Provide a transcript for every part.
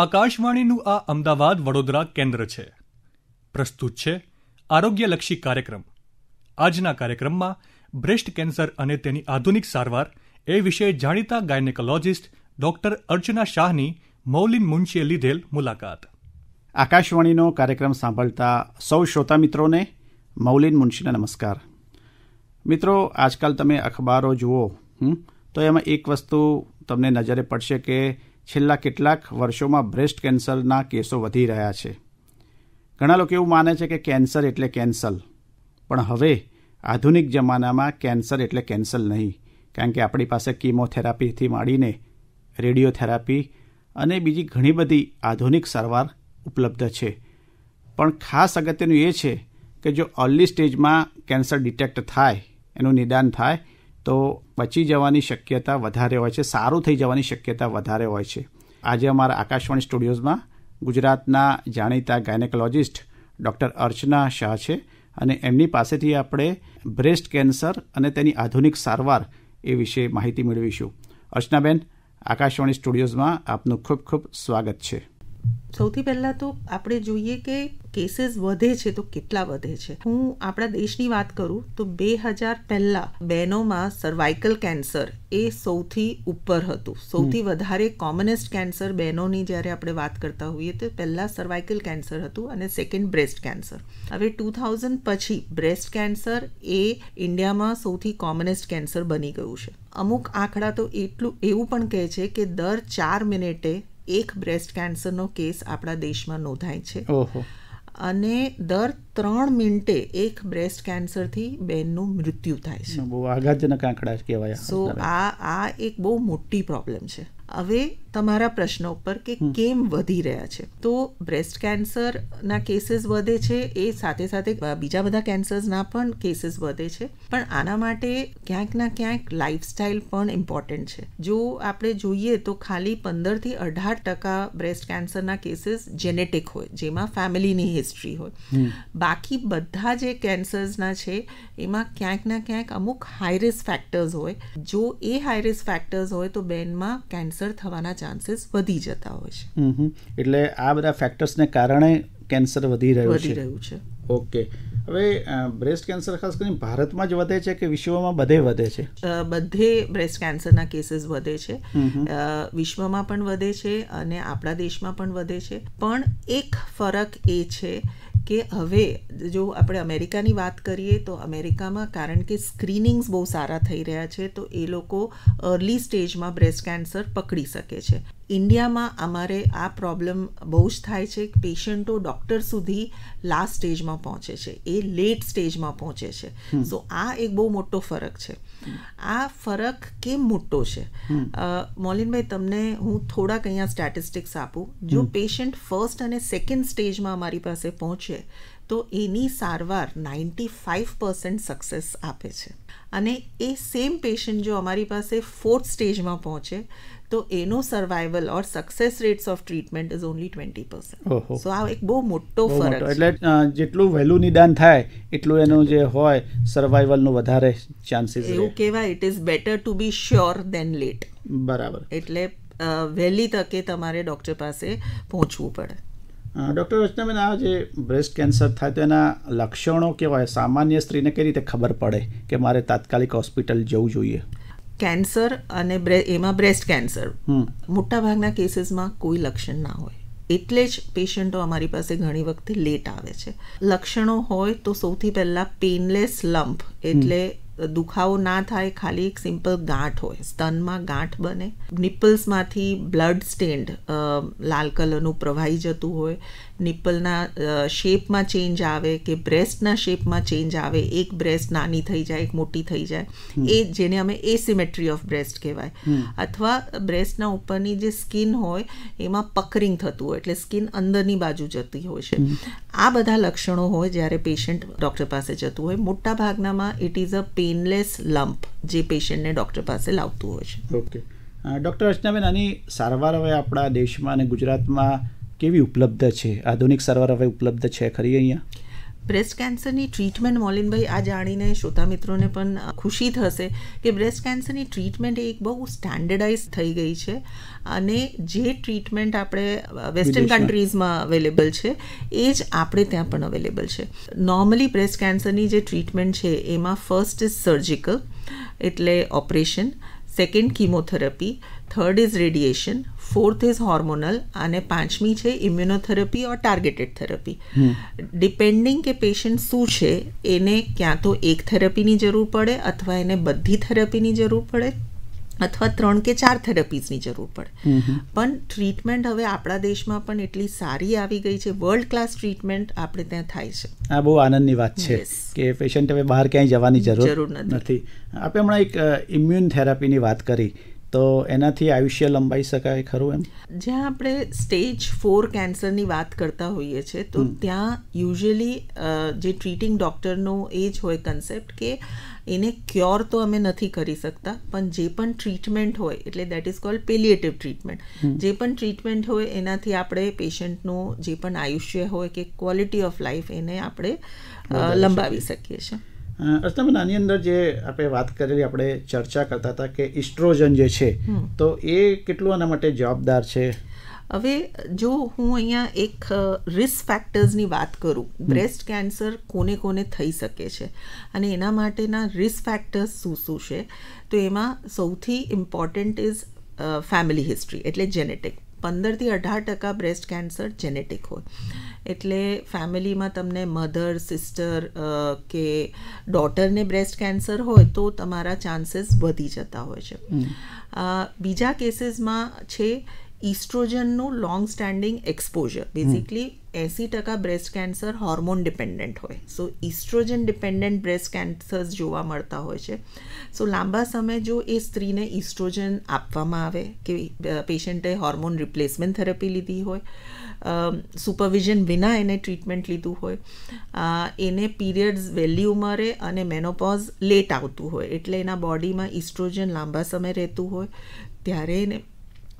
આકાશવાણીનું આ અમદાવાદ વડોદરા કેન્દ્ર છે પ્રસ્તુત છે આરોગ્યલક્ષી કાર્યક્રમ આજના કાર્યક્રમમાં બ્રેસ્ટ કેન્સર અને તેની આધુનિક સારવાર એ વિશે જાણીતા ગાયનેકોલોજિસ્ટ ડોક્ટર અર્ચના શાહની મૌલિન મુનશીએ લીધેલ મુલાકાત આકાશવાણીનો કાર્યક્રમ સાંભળતા સૌ શ્રોતા મિત્રોને મૌલિન મુનશીના નમસ્કાર મિત્રો આજકાલ તમે અખબારો જુઓ તો એમાં એક વસ્તુ તમને નજરે પડશે કે છેલ્લા કેટલાક વર્ષોમાં બ્રેસ્ટ કેન્સરના કેસો વધી રહ્યા છે ઘણા લોકો એવું માને છે કે કેન્સર એટલે કેન્સલ પણ હવે આધુનિક જમાનામાં કેન્સર એટલે કેન્સલ નહીં કારણ કે આપણી પાસે કીમોથેરાપીથી માંડીને રેડિયોથેરાપી અને બીજી ઘણી બધી આધુનિક સારવાર ઉપલબ્ધ છે પણ ખાસ અગત્યનું એ છે કે જો અર્લી સ્ટેજમાં કેન્સર ડિટેક્ટ થાય એનું નિદાન થાય તો બચી જવાની શક્યતા વધારે હોય છે સારું થઈ જવાની શક્યતા વધારે હોય છે આજે અમારા આકાશવાણી સ્ટુડિયોઝમાં ગુજરાતના જાણીતા ગાયનેકોલોજિસ્ટ ડૉક્ટર અર્ચના શાહ છે અને એમની પાસેથી આપણે બ્રેસ્ટ કેન્સર અને તેની આધુનિક સારવાર એ વિશે માહિતી મેળવીશું અર્ચનાબેન આકાશવાણી સ્ટુડિયોઝમાં આપનું ખૂબ ખૂબ સ્વાગત છે સૌથી પહેલાં તો આપણે જોઈએ કે કેસીસ વધે છે તો કેટલા વધે છે હું આપણા દેશની વાત કરું તો બે હજાર પહેલાં બહેનોમાં સર્વાઇકલ કેન્સર એ સૌથી ઉપર હતું સૌથી વધારે કોમનેસ્ટ કેન્સર બહેનોની જ્યારે આપણે વાત કરતા હોઈએ તો પહેલાં સર્વાઇકલ કેન્સર હતું અને સેકન્ડ બ્રેસ્ટ કેન્સર હવે ટુ થાઉઝન્ડ પછી બ્રેસ્ટ કેન્સર એ ઇન્ડિયામાં સૌથી કોમનેસ્ટ કેન્સર બની ગયું છે અમુક આંકડા તો એટલું એવું પણ કહે છે કે દર ચાર મિનિટે એક બ્રેસ્ટ કેન્સરનો કેસ આપણા દેશમાં નોંધાય છે અને દર ત્રણ મિનિટે એક બ્રેસ્ટ કેન્સરથી બહેનનું મૃત્યુ થાય છે બહુ આઘાતજનક આંકડા કહેવાય સો આ આ એક બહુ મોટી પ્રોબ્લેમ છે હવે તમારા પ્રશ્નો પર કે કેમ વધી રહ્યા છે તો બ્રેસ્ટ કેન્સરના કેસીસ વધે છે એ સાથે સાથે બીજા બધા કેન્સર્સના પણ કેસીસ વધે છે પણ આના માટે ક્યાંક ના ક્યાંક લાઇફસ્ટાઇલ પણ ઇમ્પોર્ટન્ટ છે જો આપણે જોઈએ તો ખાલી પંદરથી અઢાર ટકા બ્રેસ્ટ કેન્સરના કેસીસ જેનેટિક હોય જેમાં ફેમિલીની હિસ્ટ્રી હોય બાકી બધા જે કેન્સર્સના છે એમાં ક્યાંક ના ક્યાંક અમુક હાઈ રિસ્ક ફેક્ટર્સ હોય જો એ હાઈ રિસ્ક ફેક્ટર્સ હોય તો બેનમાં કેન્સર થવાના ચાન્સીસ વધી જતા હોય છે એટલે આ બધા ફેક્ટર્સને કારણે કેન્સર વધી રહ્યું છે રહ્યું છે ઓકે હવે બ્રેસ્ટ કેન્સર ખાસ કરીને ભારતમાં જ વધે છે કે વિશ્વમાં બધે વધે છે બધે બ્રેસ્ટ કેન્સરના કેસીસ વધે છે વિશ્વમાં પણ વધે છે અને આપણા દેશમાં પણ વધે છે પણ એક ફરક એ છે કે હવે જો આપણે અમેરિકાની વાત કરીએ તો અમેરિકામાં કારણ કે સ્ક્રીનિંગ્સ બહુ સારા થઈ રહ્યા છે તો એ લોકો અર્લી સ્ટેજમાં બ્રેસ્ટ કેન્સર પકડી શકે છે ઇન્ડિયામાં અમારે આ પ્રોબ્લેમ બહુ જ થાય છે કે પેશન્ટો ડૉક્ટર સુધી લાસ્ટ સ્ટેજમાં પહોંચે છે એ લેટ સ્ટેજમાં પહોંચે છે સો આ એક બહુ મોટો ફરક છે આ ફરક કે મોટો છે મોલિનભાઈ તમને હું થોડાક અહીંયા સ્ટેટિસ્ટિક્સ આપું જો પેશન્ટ ફર્સ્ટ અને સેકન્ડ સ્ટેજમાં અમારી પાસે પહોંચે તો એની સારવાર નાઇન્ટી ફાઇવ પર્સન્ટ સક્સેસ આપે છે અને એ સેમ પેશન્ટ જો અમારી પાસે ફોર્થ સ્ટેજમાં પહોંચે તો એનો survival or success rates of treatment is only twenty percent so આ એક બહુ મોટો ફરક એટલે જેટલું વહેલું નિદાન થાય એટલું એનું જે હોય સર્વાઇવલનું વધારે ચાન્સીસ એવું કહેવાય it is better to be sure than late બરાબર એટલે વહેલી તકે તમારે ડૉક્ટર પાસે પહોંચવું પડે ડૉક્ટર વૈષ્ણવેન આ જે બ્રેસ્ટ કેન્સર થાય તો એના લક્ષણો કહેવાય સામાન્ય સ્ત્રીને કઈ રીતે ખબર પડે કે મારે તાત્કાલિક હોસ્પિટલ જવું જોઈએ કેન્સર અને એમાં બ્રેસ્ટ કેન્સર મોટાભાગના કેસીસમાં કોઈ લક્ષણ ના હોય એટલે જ પેશન્ટો અમારી પાસે ઘણી વખતે લેટ આવે છે લક્ષણો હોય તો સૌથી પહેલાં પેનલેસ લંપ એટલે દુખાવો ના થાય ખાલી એક સિમ્પલ ગાંઠ હોય સ્તનમાં ગાંઠ બને નિપલ્સમાંથી બ્લડ સ્ટેન્ડ લાલ કલરનું પ્રવાહી જતું હોય નિપલના શેપમાં ચેન્જ આવે કે બ્રેસ્ટના શેપમાં ચેન્જ આવે એક બ્રેસ્ટ નાની થઈ જાય એક મોટી થઈ જાય એ જેને અમે એસિમેટ્રી ઓફ બ્રેસ્ટ કહેવાય અથવા બ્રેસ્ટના ઉપરની જે સ્કિન હોય એમાં પકરિંગ થતું હોય એટલે સ્કિન અંદરની બાજુ જતી હોય છે આ બધા લક્ષણો હોય જ્યારે પેશન્ટ ડૉક્ટર પાસે જતું હોય મોટા ભાગનામાં it is a painless lump જે પેશન્ટને ડૉક્ટર પાસે લાવતું હોય છે ઓકે ડૉક્ટર અર્ચનાબેન આની સારવાર હવે આપણા દેશમાં અને ગુજરાતમાં કેવી ઉપલબ્ધ છે આધુનિક સારવાર હવે ઉપલબ્ધ છે ખરી અહીંયા બ્રેસ્ટ કેન્સરની ટ્રીટમેન્ટ મોલિનભાઈ આ જાણીને શ્રોતા મિત્રોને પણ ખુશી થશે કે બ્રેસ્ટ કેન્સરની ટ્રીટમેન્ટ એક બહુ સ્ટાન્ડર્ડાઇઝ થઈ ગઈ છે અને જે ટ્રીટમેન્ટ આપણે વેસ્ટર્ન કન્ટ્રીઝમાં અવેલેબલ છે એ જ આપણે ત્યાં પણ અવેલેબલ છે નોર્મલી બ્રેસ્ટ કેન્સરની જે ટ્રીટમેન્ટ છે એમાં ફર્સ્ટ ઇઝ સર્જિકલ એટલે operation second chemotherapy third is radiation fourth is hormonal અને પાંચમી છે immunotherapy or targeted therapy depending કે પેશન્ટ શું છે એને ક્યાં તો એક થેરાપીની જરૂર પડે અથવા એને બધી થેરાપીની જરૂર પડે અથવા ત્રણ કે ચાર થેરપીઝની જરૂર પડે પણ ટ્રીટમેન્ટ હવે આપણા દેશમાં પણ એટલી સારી આવી ગઈ છે વર્લ્ડ ક્લાસ ટ્રીટમેન્ટ આપણે ત્યાં થાય છે આ બહુ આનંદની વાત છે કે પેશન્ટ હવે બહાર ક્યાંય જવાની જરૂર નથી આપણે હમણાં એક ઇમ્યુન થેરાપીની વાત કરી તો એનાથી આયુષ્ય લંબાઈ શકાય ખરું એમ જ્યાં આપણે સ્ટેજ ફોર કેન્સરની વાત કરતા હોઈએ છીએ તો ત્યાં યુઝ્યુઅલી જે ટ્રીટિંગ ડૉક્ટરનો એ જ હોય કન્સેપ્ટ કે એને ક્યોર તો અમે નથી કરી શકતા પણ જે પણ ટ્રીટમેન્ટ હોય એટલે that is called palliative treatment જે પણ ટ્રીટમેન્ટ હોય એનાથી આપણે પેશન્ટનું જે પણ આયુષ્ય હોય કે ક્વોલિટી ઓફ લાઈફ એને આપણે લંબાવી શકીએ છીએ અસ્તમન આની અંદર જે આપણે વાત કરેલી આપણે ચર્ચા કરતા હતા કે ઇસ્ટ્રોજન જે છે તો એ કેટલું આના માટે જવાબદાર છે હવે જો હું અહીંયા એક રિસ્ક ફેક્ટર્સની વાત કરું બ્રેસ્ટ કેન્સર કોને કોને થઈ શકે છે અને એના માટેના રિસ્ક ફેક્ટર્સ શું શું છે તો એમાં સૌથી ઇમ્પોર્ટન્ટ ઇઝ ફેમિલી હિસ્ટ્રી એટલે જેનેટિક પંદરથી અઢાર ટકા બ્રેસ્ટ કેન્સર જેનેટિક હોય એટલે ફેમિલીમાં તમને મધર સિસ્ટર કે ડોટરને બ્રેસ્ટ કેન્સર હોય તો તમારા ચાન્સીસ વધી જતા હોય છે બીજા કેસીસમાં છે ઇસ્ટ્રોજનનું લોંગ સ્ટેન્ડિંગ એક્સપોઝર બેઝિકલી એંસી ટકા બ્રેસ્ટ કેન્સર હોર્મોન ડિપેન્ડન્ટ હોય so oestrogen dependent breast cancers જોવા મળતા હોય છે સો લાંબા સમય જો એ સ્ત્રીને ઇસ્ટ્રોજન આપવામાં આવે કે પેશન્ટે હોર્મોન રિપ્લેસમેન્ટ થેરપી લીધી હોય સુપરવિઝન વિના એને ટ્રીટમેન્ટ લીધું હોય એને પીરિયડ્સ વહેલી ઉંમરે અને મેનોપોઝ લેટ આવતું હોય એટલે એના બોડીમાં ઇસ્ટ્રોજન લાંબા સમય રહેતું હોય ત્યારે એને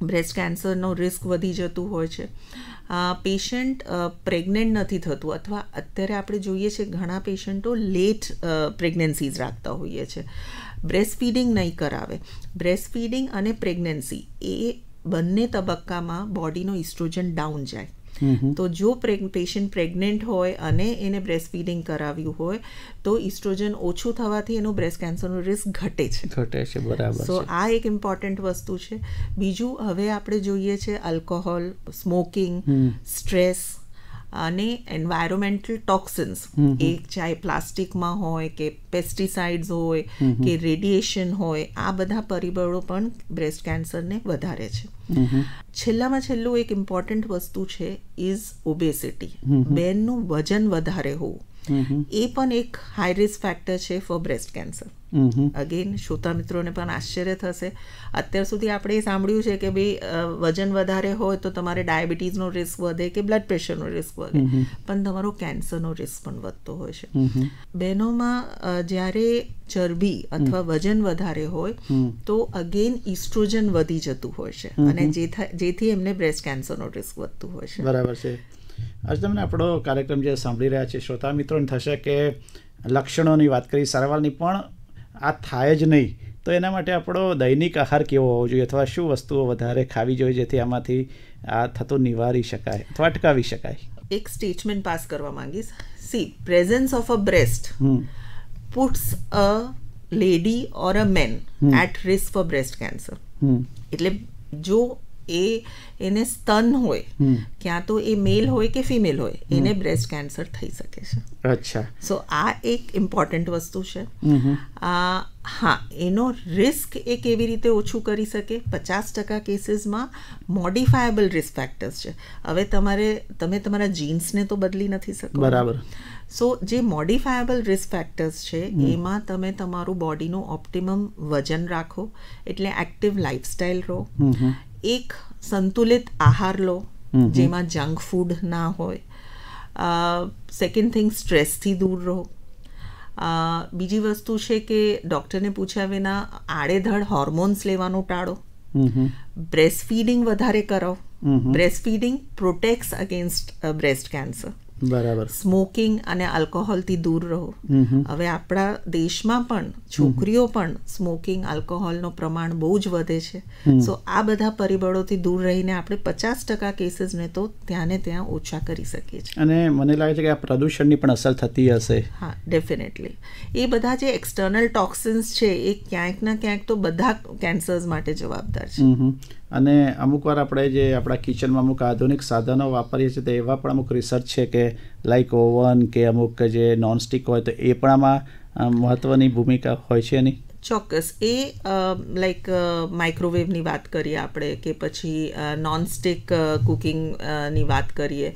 બ્રેસ્ટ કેન્સરનો રિસ્ક વધી જતું હોય છે પેશન્ટ પ્રેગ્નન્ટ નથી થતું અથવા અત્યારે આપણે જોઈએ છીએ ઘણા પેશન્ટો લેટ પ્રેગ્નન્સીઝ રાખતા હોઈએ છીએ બ્રેસ્ટ ફીડિંગ નહીં કરાવે બ્રેસ્ટ ફીડિંગ અને પ્રેગ્નન્સી એ બંને તબક્કામાં બોડીનો ઇસ્ટ્રોજન ડાઉન જાય તો જો પેશન્ટ પ્રેગ્નેન્ટ હોય અને એને બ્રેસ્ટ ફીડિંગ કરાવ્યું હોય તો ઇસ્ટ્રોજન ઓછું થવાથી એનું બ્રેસ્ટ કેન્સરનું રિસ્ક ઘટે છે ઘટે છે બરાબર સો આ એક ઇમ્પોર્ટન્ટ વસ્તુ છે બીજું હવે આપણે જોઈએ છે આલ્કોહોલ સ્મોકિંગ સ્ટ્રેસ અને એન્વાયરમેન્ટલ ટોક્સિન્સ એ ચાહે પ્લાસ્ટિકમાં હોય કે પેસ્ટિસાઇડ્સ હોય કે રેડિએશન હોય આ બધા પરિબળો પણ બ્રેસ્ટ કેન્સરને વધારે છે Mm-hmm. છેલ્લામાં છેલ્લું એક ઇમ્પોર્ટન્ટ વસ્તુ છે ઇઝ ઓબેસિટી mm-hmm. બેનનું વજન વધારે હોવું એ પણ એક હાઈ રિસ્ક ફેક્ટર છે ફોર બ્રેસ્ટ કેન્સર અગેન શ્રોતા મિત્રોને પણ આશ્ચર્ય થશે અત્યાર સુધી આપણે સાંભળ્યું છે કે ભાઈ વજન વધારે હોય તો તમારે ડાયાબિટીસનો રિસ્ક વધે કે બ્લડ પ્રેશરનો રિસ્ક વધે પણ તમારો કેન્સરનો રિસ્ક પણ વધતો હોય છે બહેનોમાં જ્યારે ચરબી અથવા વજન વધારે હોય તો અગેન ઇસ્ટ્રોજન વધી જતું હોય છે અને જેથી એમને બ્રેસ્ટ કેન્સરનો રિસ્ક વધતું હોય છે બરાબર છે આજે તમને આપણો કાર્યક્રમ જે સાંભળી રહ્યા છે શ્રોતા મિત્રોને થશે કે લક્ષણોની વાત કરી સારવારની પણ આ થાય જ નહીં તો એના માટે આપણો દૈનિક આહાર કેવો હોવો જોઈએ અથવા શું વસ્તુઓ વધારે ખાવી જોઈએ જેથી આમાંથી આ થતું નિવારી શકાય અથવા અટકાવી શકાય એક સ્ટેટમેન્ટ પાસ કરવા માંગીશ see presence of a breast puts a lady or a man at risk for breast cancer એટલે જો એ એને સ્તન હોય ક્યાં તો એ મેલ હોય કે ફિમેલ હોય એને બ્રેસ્ટ કેન્સર થઈ શકે છે અચ્છા સો આ એક ઇમ્પોર્ટન્ટ વસ્તુ છે હા એનો રિસ્ક એ કેવી રીતે ઓછું કરી શકે પચાસ ટકા કેસીસમાં મોડિફાયેબલ રિસ્ક ફેક્ટર્સ છે હવે તમારે તમે તમારા જીન્સને તો બદલી નથી શકતા બરાબર સો જે મોડિફાયેબલ રિસ્ક ફેક્ટર્સ છે એમાં તમે તમારું બોડીનું ઓપ્ટિમમ વજન રાખો એટલે એક્ટિવ લાઇફસ્ટાઇલ રહો એક સંતુલિત આહાર લો જેમાં જંક ફૂડ ના હોય સેકન્ડ થિંગ સ્ટ્રેસથી દૂર રહો બીજી વસ્તુ છે કે ડૉક્ટરને પૂછ્યા વિના આડેધડ હોર્મોન્સ લેવાનું ટાળો બ્રેસ્ટ ફીડિંગ વધારે કરો breast feeding protects against breast cancer બરાબર સ્મોકિંગ અને આલ્કોહોલથી દૂર રહો હવે આપણા દેશમાં પણ છોકરીઓ પણ સ્મોકિંગ આલ્કોહોલનો પ્રમાણ બહુ જ વધે છે સો આ બધા પરિબળોથી દૂર રહીને આપણે પચાસ ટકા કેસીસને તો ત્યાંને ત્યાં ઓછા કરી શકીએ છીએ અને મને લાગે છે કે આ પ્રદૂષણની પણ અસર થતી હશે હા ડેફિનેટલી એ બધા જે એક્સટર્નલ ટોક્સિન્સ છે એ ક્યાંક ના ક્યાંક તો બધા કેન્સર્સ માટે જવાબદાર છે અને અમુક વાર આપણે જે આપણા કિચનમાં અમુક આધુનિક સાધનો વાપરીએ છીએ તો એવા પણ અમુક રિસર્ચ છે કે લાઇક ઓવન કે અમુક જે નોનસ્ટિક હોય તો એ પણ આમાં મહત્ત્વની ભૂમિકા હોય છે એની ચોક્કસ એ લાઈક માઇક્રોવેવની વાત કરીએ આપણે કે પછી નોનસ્ટિક કુકિંગની વાત કરીએ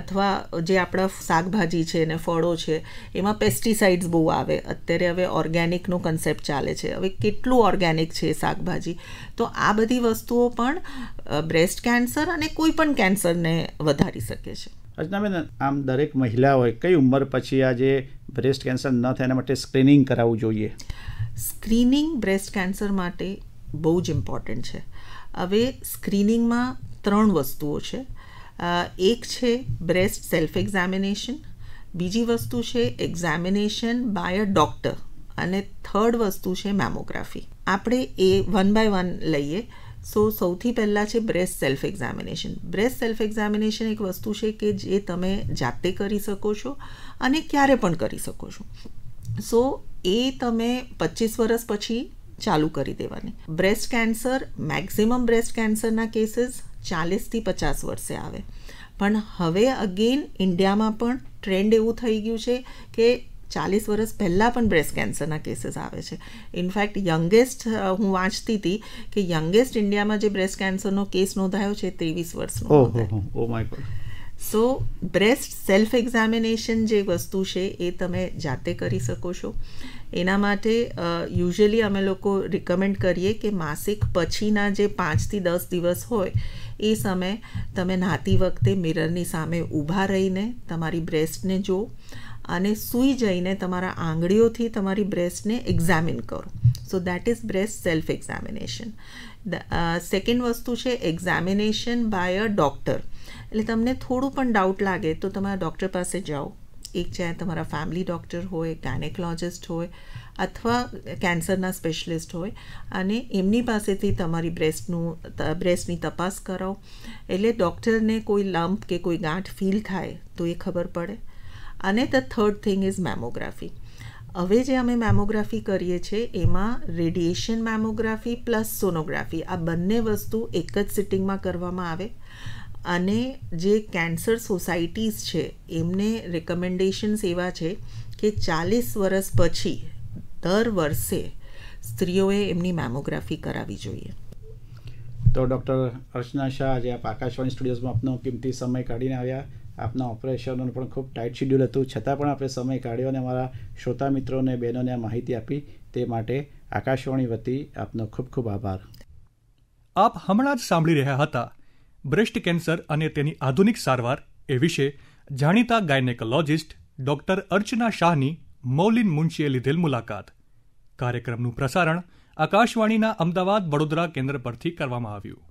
અથવા જે આપણા શાકભાજી છે ને ફળો છે એમાં પેસ્ટિસાઇડ્સ બહુ આવે અત્યારે હવે ઓર્ગેનિકનો કન્સેપ્ટ ચાલે છે હવે કેટલું ઓર્ગેનિક છે શાકભાજી તો આ બધી વસ્તુઓ પણ બ્રેસ્ટ કેન્સર અને કોઈ પણ કેન્સરને વધારી શકે છે રચનાબેન આમ દરેક મહિલા હોય કઈ ઉંમર પછી આ જે બ્રેસ્ટ કેન્સર ન થાય એના માટે સ્ક્રીનિંગ કરાવવું જોઈએ સ્ક્રીનિંગ બ્રેસ્ટ કેન્સર માટે બહુ જ ઇમ્પોર્ટન્ટ છે હવે સ્ક્રીનિંગમાં ત્રણ વસ્તુઓ છે એક છે બ્રેસ્ટ સેલ્ફ એક્ઝામિનેશન બીજી વસ્તુ છે એક્ઝામિનેશન બાય અ ડૉક્ટર અને થર્ડ વસ્તુ છે મેમોગ્રાફી આપણે એ વન બાય વન લઈએ સો સૌથી પહેલાં છે breast self examination breast self examination એક વસ્તુ છે કે જે તમે જાતે કરી શકો છો અને ક્યારે પણ કરી શકો છો સો એ તમે પચીસ વર્ષ પછી ચાલુ કરી દેવાની બ્રેસ્ટ કેન્સર મેક્સિમમ બ્રેસ્ટ કેન્સરના કેસીસ ચાલીસથી પચાસ વર્ષે આવે પણ હવે અગેન ઇન્ડિયામાં પણ ટ્રેન્ડ એવું થઈ ગયું છે કે ચાલીસ વર્ષ પહેલાં પણ બ્રેસ્ટ કેન્સરના કેસીસ આવે છે ઇનફેક્ટ યંગેસ્ટ હું વાંચતી હતી કે યંગેસ્ટ ઇન્ડિયામાં જે બ્રેસ્ટ કેન્સરનો કેસ નોંધાયો છે ત્રેવીસ વર્ષનો સો બ્રેસ્ટ સેલ્ફ એક્ઝામિનેશન જે વસ્તુ છે એ તમે જાતે કરી શકો છો એના માટે યુઝ્યુઅલી અમે લોકો રિકમેન્ડ કરીએ કે માસિક પછીના જે પાંચથી દસ દિવસ હોય એ સમયે તમે નાતી વખતે મિરરની સામે ઊભા રહીને તમારી બ્રેસ્ટને જો અને સૂઈ જઈને તમારા આંગળીઓથી તમારી બ્રેસ્ટને એક્ઝામિન કરો so that is breast self examination second વસ્તુ છે એક્ઝામિનેશન બાય અ ડૉક્ટર એટલે તમને થોડું પણ ડાઉટ લાગે તો તમારા ડૉક્ટર પાસે જાઓ એક ચાહે તમારા ફેમિલી ડૉક્ટર હોય ગાયનેકોલોજિસ્ટ હોય અથવા કેન્સરના સ્પેશિલિસ્ટ હોય અને એમની પાસેથી તમારી બ્રેસ્ટનું બ્રેસ્ટની તપાસ કરાવો એટલે ડૉક્ટરને કોઈ લંપ કે કોઈ ગાંઠ ફીલ થાય તો એ ખબર પડે અને the third thing is mammography હવે જે અમે મેમોગ્રાફી કરીએ છીએ એમાં રેડિએશન મેમોગ્રાફી પ્લસ સોનોગ્રાફી આ બંને વસ્તુ એક જ સિટિંગમાં કરવામાં આવે અને જે કેન્સર સોસાયટીઝ છે એમને રેકમેન્ડેશન્સ એવા છે કે ચાલીસ વર્ષ પછી દર વર્ષે સ્ત્રીઓએ એમની મેમોગ્રાફી કરાવી જોઈએ તો ડૉક્ટર અર્ચના શાહ આજે આપ આકાશવાણી સ્ટુડિયોઝમાં આપનો કિંમતી સમય કાઢીને આવ્યા આપના ઓપરેશનનું પણ ખૂબ ટાઈટ શેડ્યુલ હતું છતાં પણ આપણે સમય કાઢ્યો અને અમારા શ્રોતા મિત્રોને બહેનોને આ માહિતી આપી તે માટે આકાશવાણી વતી આપનો ખૂબ ખૂબ આભાર આપ હમણાં જ સાંભળી રહ્યા હતા બ્રેસ્ટ કેન્સર અને તેની આધુનિક સારવાર એ વિશે જાણીતા ગાયનેકોલોજિસ્ટ ડોક્ટર અર્ચના શાહની મૌલિન મુનશીએ લીધેલ મુલાકાત કાર્યક્રમનું પ્રસારણ આકાશવાણીના અમદાવાદ વડોદરા કેન્દ્ર પરથી કરવામાં આવ્યું